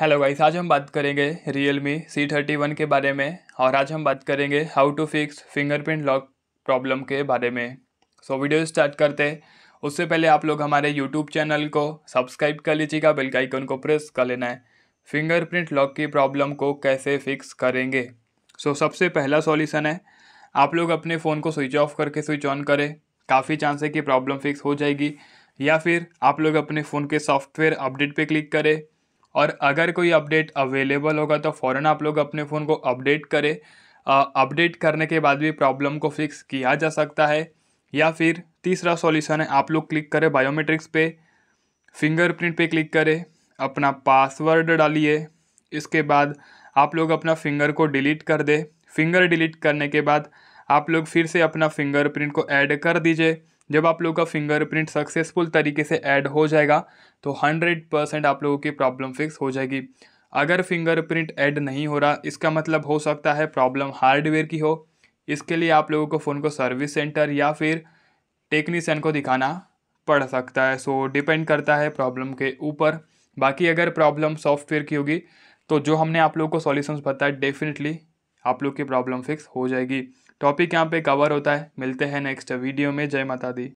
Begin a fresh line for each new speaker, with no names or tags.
hello guys आज हम बात करेंगे Realme C thirty one के बारे में और आज हम बात करेंगे how to fix fingerprint lock problem के बारे में सो वीडियो स्टार्ट करते उससे पहले आप लोग हमारे यूट्यूब चैनल को सब्सक्राइब कर लीजिएगा बेल आइकन को प्रेस कर लेना है फिंगरप्रिंट लॉक की प्रॉब्लम को कैसे फिक्स करेंगे सो so, सबसे पहला सॉल्यूशन है आप लोग अपने फ़ोन को स्विच ऑफ करके स्विच ऑन करें काफ़ी चांस है कि प्रॉब्लम फिक्स हो जाएगी या फिर आप लोग अपने फ़ोन के सॉफ्टवेयर अपडेट पे क्लिक करें और अगर कोई अपडेट अवेलेबल होगा तो फ़ौर आप लोग अपने फ़ोन को अपडेट करें अपडेट करने के बाद भी प्रॉब्लम को फिक्स किया जा सकता है या फिर तीसरा सॉल्यूशन है आप लोग क्लिक करें बायोमेट्रिक्स पे फिंगरप्रिंट पे क्लिक करें अपना पासवर्ड डालिए इसके बाद आप लोग अपना फिंगर को डिलीट कर दे फिंगर डिलीट करने के बाद आप लोग फिर से अपना फिंगरप्रिंट को ऐड कर दीजिए जब आप लोग का फिंगरप्रिंट सक्सेसफुल तरीके से ऐड हो जाएगा तो हंड्रेड परसेंट आप लोगों की प्रॉब्लम फिक्स हो जाएगी अगर फिंगरप्रिंट ऐड नहीं हो रहा इसका मतलब हो सकता है प्रॉब्लम हार्डवेयर की हो इसके लिए आप लोगों को फ़ोन को सर्विस सेंटर या फिर टेक्नीसन को दिखाना पड़ सकता है सो डिपेंड करता है प्रॉब्लम के ऊपर बाकी अगर प्रॉब्लम सॉफ्टवेयर की होगी तो जो हमने आप लोगों को सॉल्यूशंस बताया डेफिनेटली आप लोग की प्रॉब्लम फिक्स हो जाएगी टॉपिक यहाँ पे कवर होता है मिलते हैं नेक्स्ट वीडियो में जय माता दी